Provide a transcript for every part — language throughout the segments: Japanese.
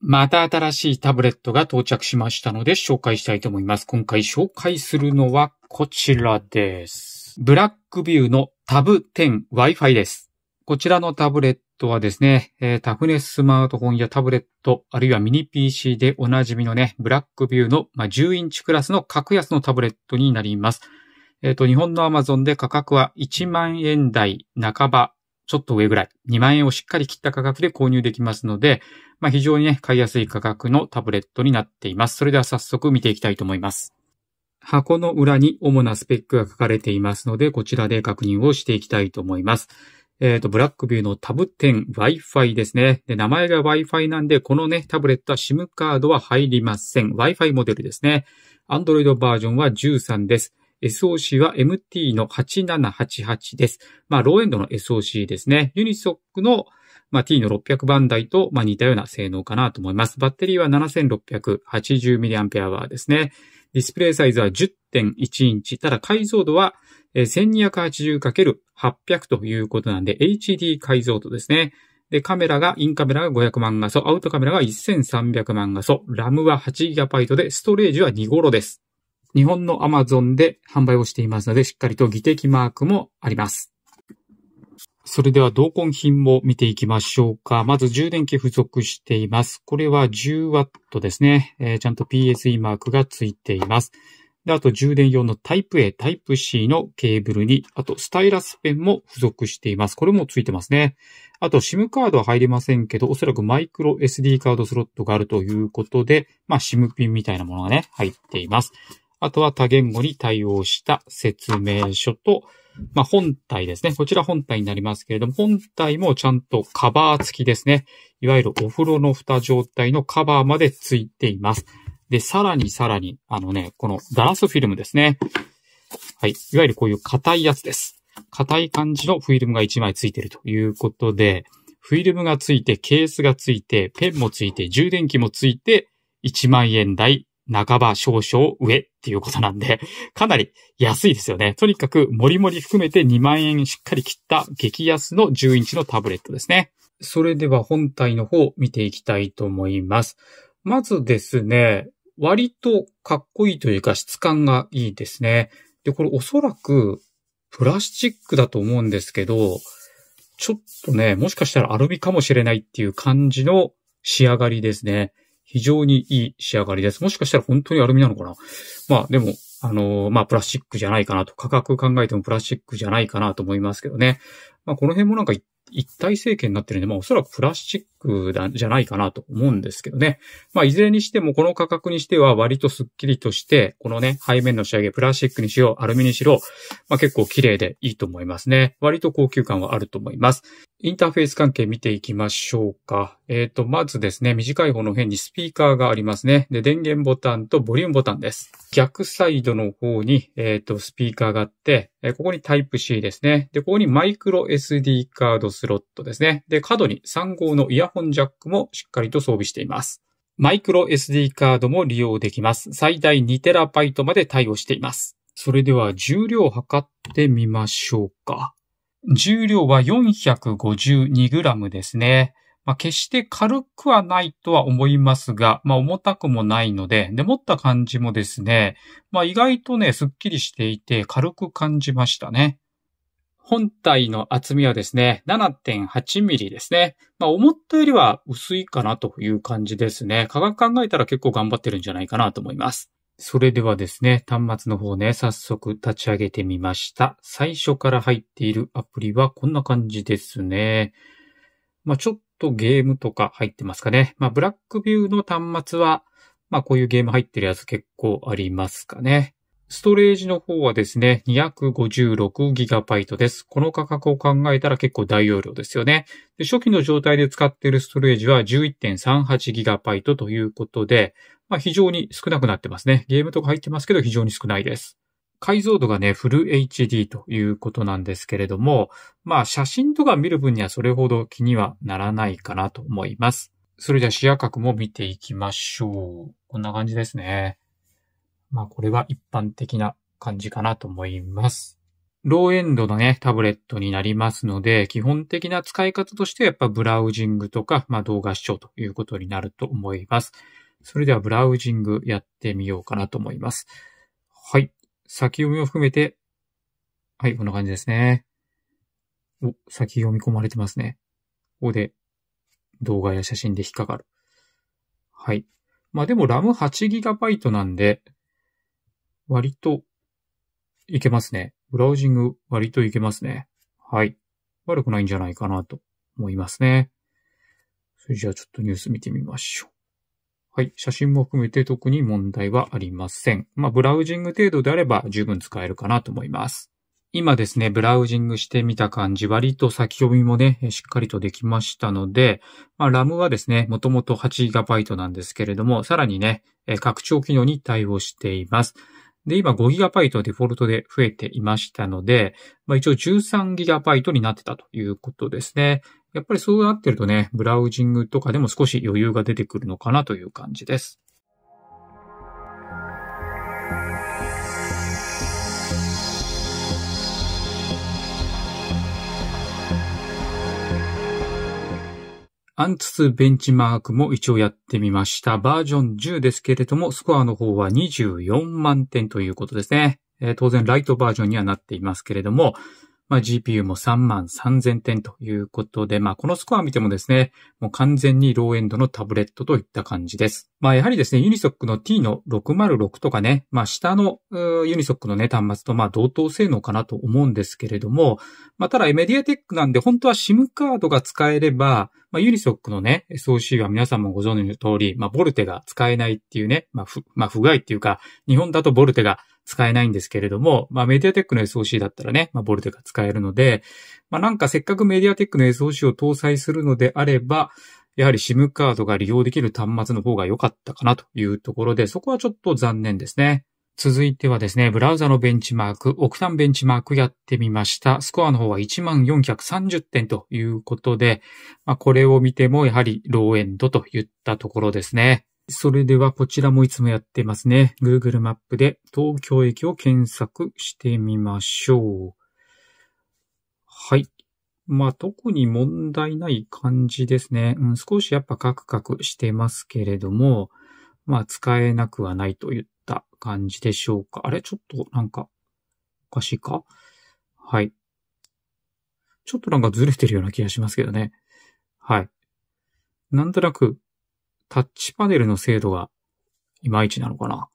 また新しいタブレットが到着しましたので紹介したいと思います。今回紹介するのはこちらです。ブラックビューのタブ 10Wi-Fi です。こちらのタブレットはですね、タフネススマートフォンやタブレット、あるいはミニ PC でおなじみのね、ブラックビューの、10インチクラスの格安のタブレットになります。えっ、ー、と、日本の Amazon で価格は1万円台半ば、ちょっと上ぐらい、2万円をしっかり切った価格で購入できますので、まあ、非常にね、買いやすい価格のタブレットになっています。それでは早速見ていきたいと思います。箱の裏に主なスペックが書かれていますので、こちらで確認をしていきたいと思います。えっ、ー、と、ブラックビューのタブ10 Wi-Fi ですね。で、名前が Wi-Fi なんで、このね、タブレットは SIM カードは入りません。Wi-Fi モデルですね。Android バージョンは13です。SOC は MT の8788です。まあ、ローエンドの SOC ですね。ユニソックのまあ、T の600番台と、まあ、似たような性能かなと思います。バッテリーは 7680mAh ですね。ディスプレイサイズは10.1インチ。ただ解像度は 1280×800 ということなんで HD 解像度ですね。で、カメラが、インカメラが500万画素、アウトカメラが1300万画素、ラムは 8GB で、ストレージは2頃です。日本の Amazon で販売をしていますので、しっかりと技的マークもあります。それでは同梱品も見ていきましょうか。まず充電器付属しています。これは 10W ですね。えー、ちゃんと PSE マークがついています。で、あと充電用のタイプ A、タイプ C のケーブルに、あとスタイラスペンも付属しています。これも付いてますね。あと SIM カードは入りませんけど、おそらくマイクロ SD カードスロットがあるということで、まあ SIM ピンみたいなものがね、入っています。あとは多言語に対応した説明書と、まあ、本体ですね。こちら本体になりますけれども、本体もちゃんとカバー付きですね。いわゆるお風呂の蓋状態のカバーまで付いています。で、さらにさらに、あのね、このガラスフィルムですね。はい。いわゆるこういう硬いやつです。硬い感じのフィルムが1枚付いているということで、フィルムが付いて、ケースが付いて、ペンも付いて、充電器も付いて、1万円台半ば少々上っていうことなんで、かなり安いですよね。とにかく、もりもり含めて2万円しっかり切った激安の10インチのタブレットですね。それでは本体の方見ていきたいと思います。まずですね、割とかっこいいというか質感がいいですね。で、これおそらくプラスチックだと思うんですけど、ちょっとね、もしかしたらアルミかもしれないっていう感じの仕上がりですね。非常にいい仕上がりです。もしかしたら本当にアルミなのかなまあでも、あのー、まあプラスチックじゃないかなと、価格考えてもプラスチックじゃないかなと思いますけどね。まあこの辺もなんか一体成形になってるんで、まあおそらくプラスチックだじゃないかなと思うんですけどね。まあいずれにしてもこの価格にしては割とスッキリとして、このね、背面の仕上げ、プラスチックにしよう、アルミにしろ、まあ結構綺麗でいいと思いますね。割と高級感はあると思います。インターフェース関係見ていきましょうか。えっ、ー、と、まずですね、短い方の辺にスピーカーがありますね。で、電源ボタンとボリュームボタンです。逆サイドの方に、えっ、ー、と、スピーカーがあって、えー、ここにタイプ C ですね。で、ここにマイクロ SD カードスロットですね。で、角に3号のイヤホンジャックもしっかりと装備しています。マイクロ SD カードも利用できます。最大 2TB まで対応しています。それでは重量を測ってみましょうか。重量は 452g ですね。まあ、決して軽くはないとは思いますが、まあ、重たくもないので、で、持った感じもですね、まあ、意外とね、すっきりしていて軽く感じましたね。本体の厚みはですね、7.8ミリですね。まあ、思ったよりは薄いかなという感じですね。価格考えたら結構頑張ってるんじゃないかなと思います。それではですね、端末の方ね、早速立ち上げてみました。最初から入っているアプリはこんな感じですね。まあ、ちょっとゲームとか入ってますかね。まあ、ブラックビューの端末は、まあ、こういうゲーム入ってるやつ結構ありますかね。ストレージの方はですね、256GB です。この価格を考えたら結構大容量ですよね。初期の状態で使っているストレージは 11.38GB ということで、まあ、非常に少なくなってますね。ゲームとか入ってますけど非常に少ないです。解像度がね、フル HD ということなんですけれども、まあ写真とか見る分にはそれほど気にはならないかなと思います。それじゃあ視野角も見ていきましょう。こんな感じですね。まあこれは一般的な感じかなと思います。ローエンドのね、タブレットになりますので、基本的な使い方としてはやっぱブラウジングとか、まあ動画視聴ということになると思います。それではブラウジングやってみようかなと思います。はい。先読みを含めて、はい、こんな感じですね。お、先読み込まれてますね。ここで動画や写真で引っかかる。はい。まあでも RAM8GB なんで、割といけますね。ブラウジング割といけますね。はい。悪くないんじゃないかなと思いますね。それじゃあちょっとニュース見てみましょう。はい。写真も含めて特に問題はありません。まあ、ブラウジング程度であれば十分使えるかなと思います。今ですね、ブラウジングしてみた感じ、割と先読みもね、しっかりとできましたので、まあ、RAM はですね、もともと 8GB なんですけれども、さらにね、拡張機能に対応しています。で、今 5GB デフォルトで増えていましたので、まあ、一応 13GB になってたということですね。やっぱりそうなってるとね、ブラウジングとかでも少し余裕が出てくるのかなという感じです。アンツツベンチマークも一応やってみました。バージョン10ですけれども、スコアの方は24万点ということですね。えー、当然ライトバージョンにはなっていますけれども、まあ、GPU も3万3000点ということで、まあ、このスコア見てもですね、もう完全にローエンドのタブレットといった感じです。まあ、やはりですね、ユニソックの T の606とかね、まあ、下のユニソックのね、端末とまあ、同等性能かなと思うんですけれども、まあ、ただ、メディアテックなんで、本当は SIM カードが使えれば、まあ、ユニソックのね、SOC は皆さんもご存知の通り、まあ、ボルテが使えないっていうね、まあ、不、まあ、不具合っていうか、日本だとボルテが使えないんですけれども、まあメディアテックの SOC だったらね、まあボルテが使えるので、まあなんかせっかくメディアテックの SOC を搭載するのであれば、やはり SIM カードが利用できる端末の方が良かったかなというところで、そこはちょっと残念ですね。続いてはですね、ブラウザのベンチマーク、オクタンベンチマークやってみました。スコアの方は1430点ということで、まあ、これを見てもやはりローエンドといったところですね。それではこちらもいつもやってますね。Google マップで東京駅を検索してみましょう。はい。まあ、特に問題ない感じですね。うん、少しやっぱカクカクしてますけれども、まあ、使えなくはないといった感じでしょうか。あれちょっとなんか、おかしいかはい。ちょっとなんかずれてるような気がしますけどね。はい。なんとなくタッチパネルの精度がいまいちなのかな。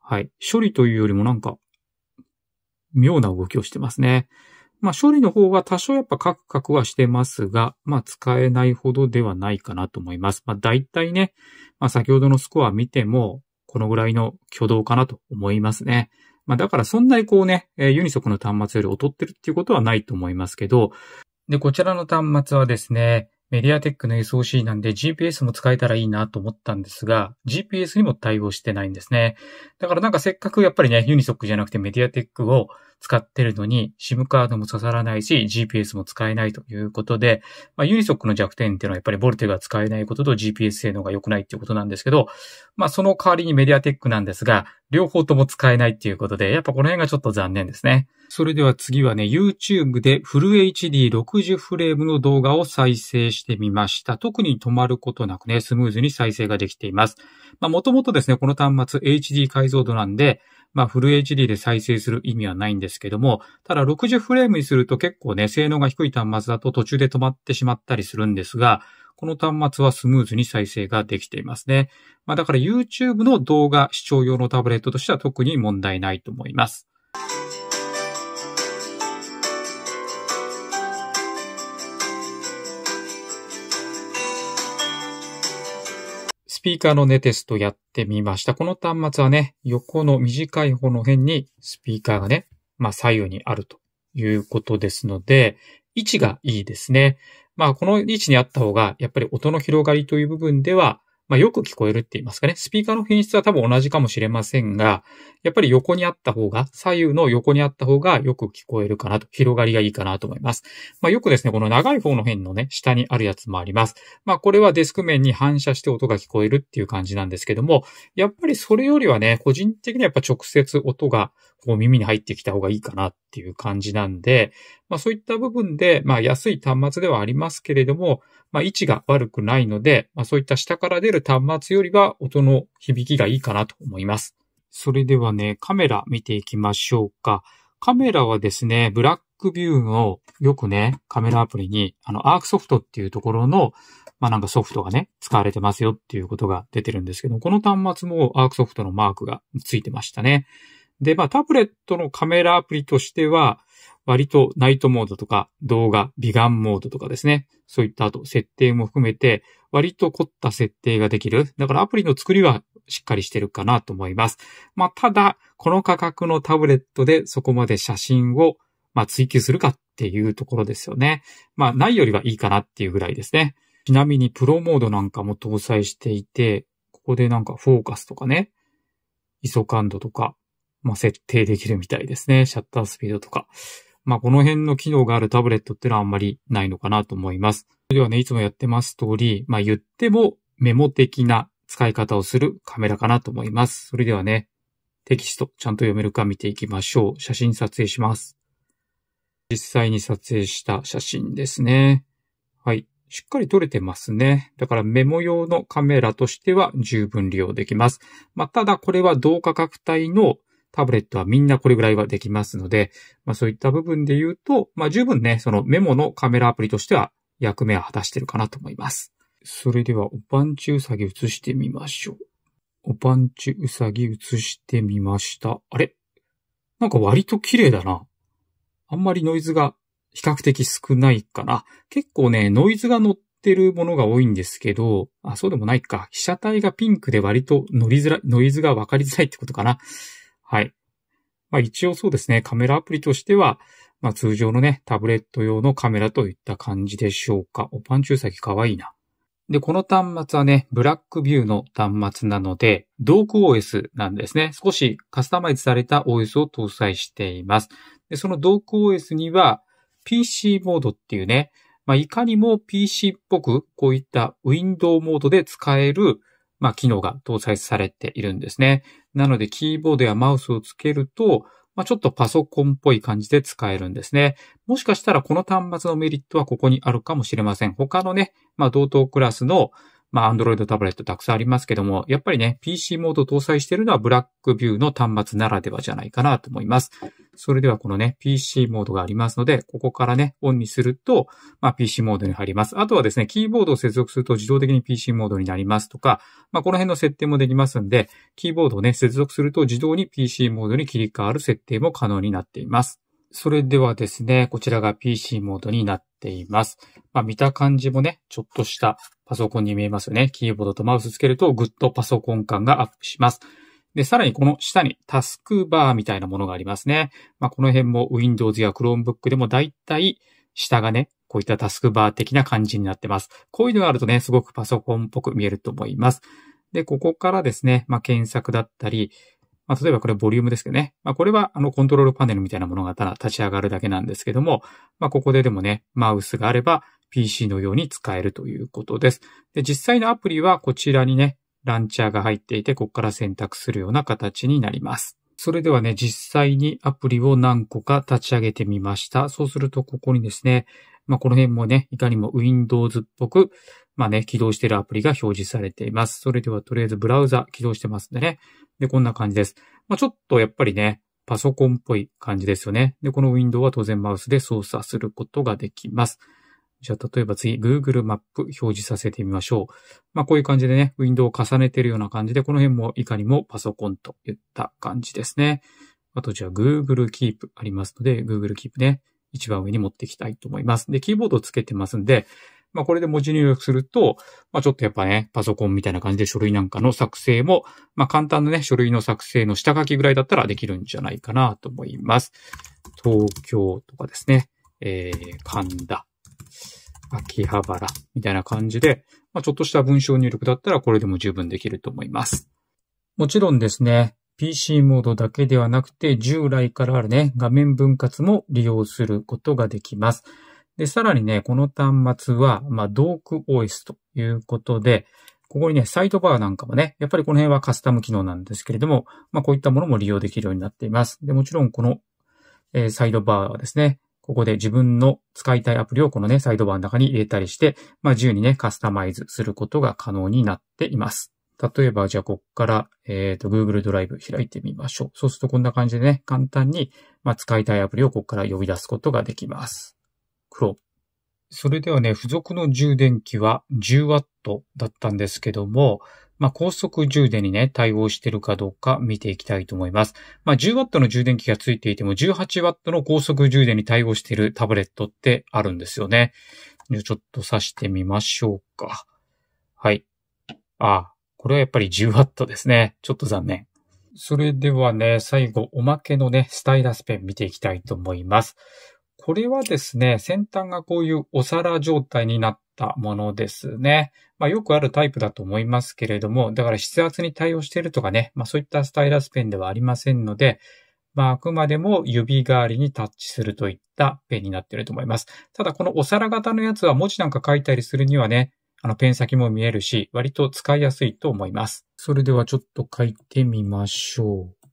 はい。処理というよりもなんか、妙な動きをしてますね。まあ、処理の方は多少やっぱカクカクはしてますが、まあ、使えないほどではないかなと思います。まあ、大体ね、まあ、先ほどのスコア見ても、このぐらいの挙動かなと思いますね。まあ、だからそんなにこうね、ユニソクの端末より劣ってるっていうことはないと思いますけど、で、こちらの端末はですね、メディアテックの SOC なんで GPS も使えたらいいなと思ったんですが、GPS にも対応してないんですね。だからなんかせっかくやっぱりね、ユニソックじゃなくてメディアテックを使ってるのに、SIM カードも刺さらないし、GPS も使えないということで、まあ、ユニソックの弱点っていうのはやっぱりボルテが使えないことと GPS 性能が良くないっていうことなんですけど、まあその代わりにメディアテックなんですが、両方とも使えないっていうことで、やっぱこの辺がちょっと残念ですね。それでは次はね、YouTube でフル HD60 フレームの動画を再生してみました。特に止まることなくね、スムーズに再生ができています。まあ、もともとですね、この端末 HD 解像度なんで、まあ、フル HD で再生する意味はないんですけども、ただ60フレームにすると結構ね、性能が低い端末だと途中で止まってしまったりするんですが、この端末はスムーズに再生ができていますね。まあ、だから YouTube の動画視聴用のタブレットとしては特に問題ないと思います。ピーカーのネテストやってみました。この端末はね、横の短い方の辺にスピーカーがね、まあ左右にあるということですので、位置がいいですね。まあこの位置にあった方が、やっぱり音の広がりという部分では、まあ、よく聞こえるって言いますかね。スピーカーの品質は多分同じかもしれませんが、やっぱり横にあった方が、左右の横にあった方がよく聞こえるかなと、広がりがいいかなと思います。まあ、よくですね、この長い方の辺のね、下にあるやつもあります。まあ、これはデスク面に反射して音が聞こえるっていう感じなんですけども、やっぱりそれよりはね、個人的にはやっぱ直接音がこう耳に入ってきた方がいいかなっていう感じなんで、まあそういった部分で、まあ安い端末ではありますけれども、まあ位置が悪くないので、まあそういった下から出る端末よりは音の響きがいいかなと思います。それではね、カメラ見ていきましょうか。カメラはですね、ブラックビューのよくね、カメラアプリに、あの、アークソフトっていうところの、まあなんかソフトがね、使われてますよっていうことが出てるんですけど、この端末もアークソフトのマークがついてましたね。で、まあ、タブレットのカメラアプリとしては、割とナイトモードとか動画、美顔モードとかですね。そういった後、設定も含めて、割と凝った設定ができる。だからアプリの作りはしっかりしてるかなと思います。まあ、ただ、この価格のタブレットでそこまで写真を、まあ、追求するかっていうところですよね。まあ、ないよりはいいかなっていうぐらいですね。ちなみに、プロモードなんかも搭載していて、ここでなんかフォーカスとかね、ISO 感度とか、まあ、設定できるみたいですね。シャッタースピードとか。まあ、この辺の機能があるタブレットってのはあんまりないのかなと思います。ではね、いつもやってます通り、まあ、言ってもメモ的な使い方をするカメラかなと思います。それではね、テキストちゃんと読めるか見ていきましょう。写真撮影します。実際に撮影した写真ですね。はい。しっかり撮れてますね。だからメモ用のカメラとしては十分利用できます。まあ、ただこれは同価格帯のタブレットはみんなこれぐらいはできますので、まあそういった部分で言うと、まあ十分ね、そのメモのカメラアプリとしては役目は果たしてるかなと思います。それでは、おパンチウサギ映してみましょう。おパンチウサギ映してみました。あれなんか割と綺麗だな。あんまりノイズが比較的少ないかな。結構ね、ノイズが乗ってるものが多いんですけど、あ、そうでもないか。被写体がピンクで割と乗りづらい、ノイズがわかりづらいってことかな。はい。まあ、一応そうですね、カメラアプリとしては、まあ、通常のね、タブレット用のカメラといった感じでしょうか。おパンチュー先かわいいな。で、この端末はね、ブラックビューの端末なので、ドーク OS なんですね。少しカスタマイズされた OS を搭載しています。で、そのドーク OS には PC モードっていうね、まあ、いかにも PC っぽく、こういったウィンドウモードで使えるまあ、機能が搭載されているんですね。なので、キーボードやマウスをつけると、まあ、ちょっとパソコンっぽい感じで使えるんですね。もしかしたらこの端末のメリットはここにあるかもしれません。他のね、まあ、同等クラスの、まあ、Android タブレットたくさんありますけども、やっぱりね、PC モード搭載しているのはブラックビューの端末ならではじゃないかなと思います。それではこのね、PC モードがありますので、ここからね、オンにすると、まあ、PC モードに入ります。あとはですね、キーボードを接続すると自動的に PC モードになりますとか、まあ、この辺の設定もできますんで、キーボードをね、接続すると自動に PC モードに切り替わる設定も可能になっています。それではですね、こちらが PC モードになっています。まあ、見た感じもね、ちょっとしたパソコンに見えますよね。キーボードとマウスつけるとぐっとパソコン感がアップします。で、さらにこの下にタスクバーみたいなものがありますね。まあ、この辺も Windows や Chromebook でもだいたい下がね、こういったタスクバー的な感じになってます。こういうのがあるとね、すごくパソコンっぽく見えると思います。で、ここからですね、まあ、検索だったり、まあ、例えばこれボリュームですけどね。まあ、これはあのコントロールパネルみたいなものがただ立ち上がるだけなんですけども、まあ、ここででもね、マウスがあれば PC のように使えるということです。で、実際のアプリはこちらにね、ランチャーが入っていて、ここから選択するような形になります。それではね、実際にアプリを何個か立ち上げてみました。そうすると、ここにですね、まあ、この辺もね、いかにも Windows っぽく、まあね、起動しているアプリが表示されています。それではとりあえずブラウザ起動してますんでね。で、こんな感じです。まあちょっとやっぱりね、パソコンっぽい感じですよね。で、このウィンドウは当然マウスで操作することができます。じゃあ、例えば次、Google マップ表示させてみましょう。まあ、こういう感じでね、ウィンドウを重ねてるような感じで、この辺もいかにもパソコンといった感じですね。あと、じゃあ、Google Keep ありますので、Google Keep ね、一番上に持っていきたいと思います。で、キーボードをつけてますんで、まあこれで文字入力すると、まあちょっとやっぱね、パソコンみたいな感じで書類なんかの作成も、まあ簡単なね、書類の作成の下書きぐらいだったらできるんじゃないかなと思います。東京とかですね、えー、神田、秋葉原みたいな感じで、まあちょっとした文章入力だったらこれでも十分できると思います。もちろんですね、PC モードだけではなくて、従来からあるね、画面分割も利用することができます。で、さらにね、この端末は、まあ、ドーク OS ということで、ここにね、サイトバーなんかもね、やっぱりこの辺はカスタム機能なんですけれども、まあ、こういったものも利用できるようになっています。で、もちろんこの、えー、サイドバーはですね、ここで自分の使いたいアプリをこのね、サイドバーの中に入れたりして、まあ、自由にね、カスタマイズすることが可能になっています。例えば、じゃあ、こっから、えっ、ー、と、Google ドライブ開いてみましょう。そうすると、こんな感じでね、簡単に、まあ、使いたいアプリをここから呼び出すことができます。それではね、付属の充電器は 10W だったんですけども、まあ、高速充電にね、対応してるかどうか見ていきたいと思います。まあ、10W の充電器がついていても 18W の高速充電に対応しているタブレットってあるんですよね。ちょっと挿してみましょうか。はい。ああ、これはやっぱり 10W ですね。ちょっと残念。それではね、最後、おまけのね、スタイラスペン見ていきたいと思います。これはですね、先端がこういうお皿状態になったものですね。まあよくあるタイプだと思いますけれども、だから筆圧に対応しているとかね、まあそういったスタイラスペンではありませんので、まあ、あくまでも指代わりにタッチするといったペンになっていると思います。ただ、このお皿型のやつは文字なんか書いたりするにはね、あの、ペン先も見えるし、割と使いやすいと思います。それではちょっと書いてみましょう。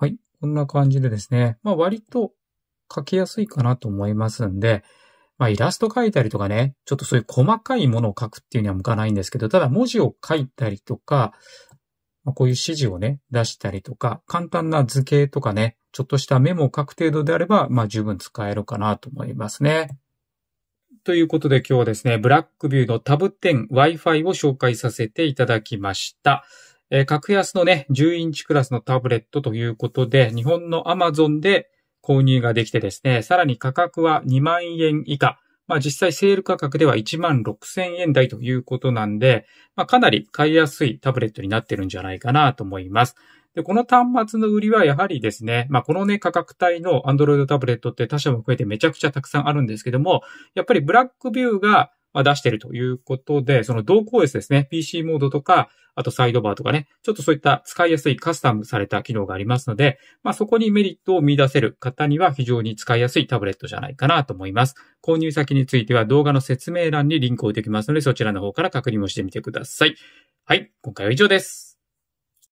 はい。こんな感じでですね、まあ割と書きやすいかなと思いますんで、まあイラスト書いたりとかね、ちょっとそういう細かいものを書くっていうには向かないんですけど、ただ文字を書いたりとか、まあ、こういう指示をね、出したりとか、簡単な図形とかね、ちょっとしたメモを書く程度であれば、まあ十分使えるかなと思いますね。ということで今日はですね、ブラックビューのタブ10 Wi-Fi を紹介させていただきました。えー、格安のね、10インチクラスのタブレットということで、日本の Amazon で購入ができてですね、さらに価格は2万円以下。まあ実際セール価格では1万6千円台ということなんで、まあかなり買いやすいタブレットになってるんじゃないかなと思います。で、この端末の売りはやはりですね、まあこのね価格帯の Android タブレットって他社も含めてめちゃくちゃたくさんあるんですけども、やっぱりブラックビューが出してるということで、その同向 OS ですね、PC モードとか、あとサイドバーとかね、ちょっとそういった使いやすいカスタムされた機能がありますので、まあ、そこにメリットを見出せる方には非常に使いやすいタブレットじゃないかなと思います。購入先については動画の説明欄にリンクを置いておきますので、そちらの方から確認をしてみてください。はい、今回は以上です。